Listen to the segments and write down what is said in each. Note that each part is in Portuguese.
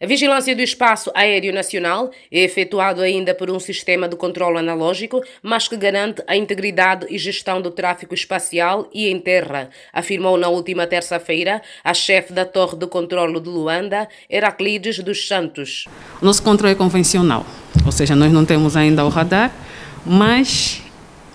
A vigilância do espaço aéreo nacional é efetuada ainda por um sistema de controle analógico, mas que garante a integridade e gestão do tráfego espacial e em terra, afirmou na última terça-feira a chefe da Torre de Controlo de Luanda, Heraclides dos Santos. O nosso controle é convencional, ou seja, nós não temos ainda o radar, mas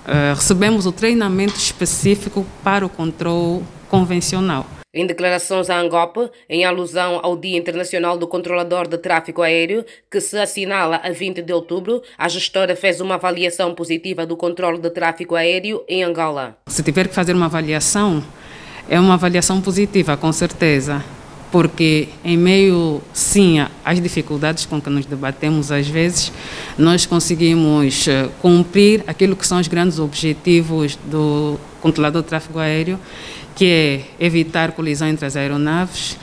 uh, recebemos o treinamento específico para o controle convencional. Em declarações à Angop, em alusão ao Dia Internacional do Controlador de Tráfico Aéreo, que se assinala a 20 de outubro, a gestora fez uma avaliação positiva do controle de tráfico aéreo em Angola. Se tiver que fazer uma avaliação, é uma avaliação positiva, com certeza, porque em meio, sim, às dificuldades com que nos debatemos às vezes, nós conseguimos eh, cumprir aquilo que são os grandes objetivos do controlador de tráfego aéreo, que é evitar colisão entre as aeronaves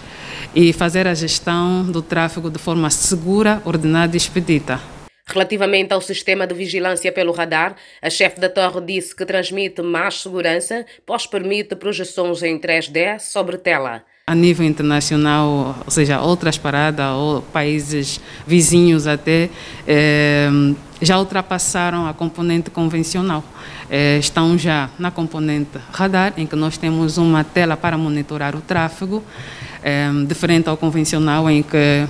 e fazer a gestão do tráfego de forma segura, ordenada e expedita. Relativamente ao sistema de vigilância pelo radar, a chefe da torre disse que transmite mais segurança, pois permite projeções em 3D sobre tela a nível internacional, ou seja, outras paradas ou países vizinhos até, é, já ultrapassaram a componente convencional. É, estão já na componente radar, em que nós temos uma tela para monitorar o tráfego, é, diferente ao convencional, em que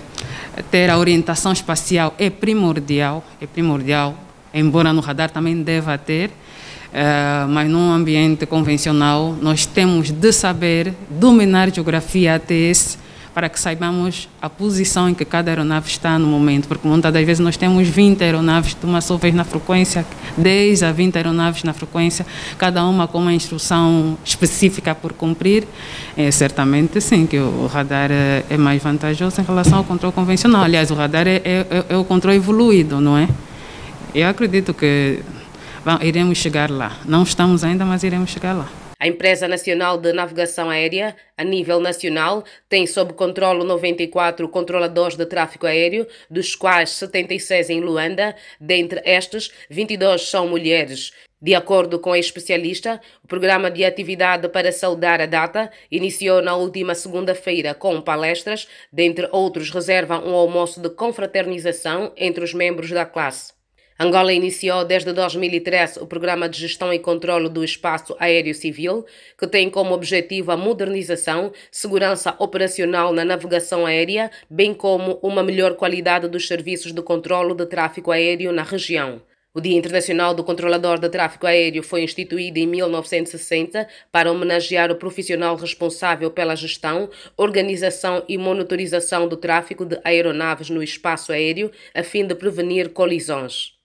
ter a orientação espacial é primordial, é primordial, embora no radar também deva ter. Eh, mas num ambiente convencional nós temos de saber dominar geografia ATS para que saibamos a posição em que cada aeronave está no momento, porque muitas das vezes nós temos 20 aeronaves de uma só vez na frequência, 10 a 20 aeronaves na frequência, cada uma com uma instrução específica por cumprir. É, certamente sim, que o radar é, é, mais vantajoso em relação ao controle convencional. Aliás, o radar é, é, é o controle evoluído, não é? Eu acredito que iremos chegar lá. Não estamos ainda, mas iremos chegar lá. A Empresa Nacional de Navegação Aérea, a nível nacional, tem sob controle 94 controladores de tráfego aéreo, dos quais 76 em Luanda. Dentre estes, 22 são mulheres. De acordo com a especialista, o programa de atividade para saudar a data iniciou na última segunda-feira com palestras, dentre outros reserva um almoço de confraternização entre os membros da classe. Angola iniciou desde 2013 o Programa de Gestão e Controlo do Espaço Aéreo Civil, que tem como objetivo a modernização, segurança operacional na navegação aérea, bem como uma melhor qualidade dos serviços de controlo de tráfego aéreo na região. O Dia Internacional do Controlador de Tráfego Aéreo foi instituído em 1960 para homenagear o profissional responsável pela gestão, organização e monitorização do tráfego de aeronaves no espaço aéreo, a fim de prevenir colisões.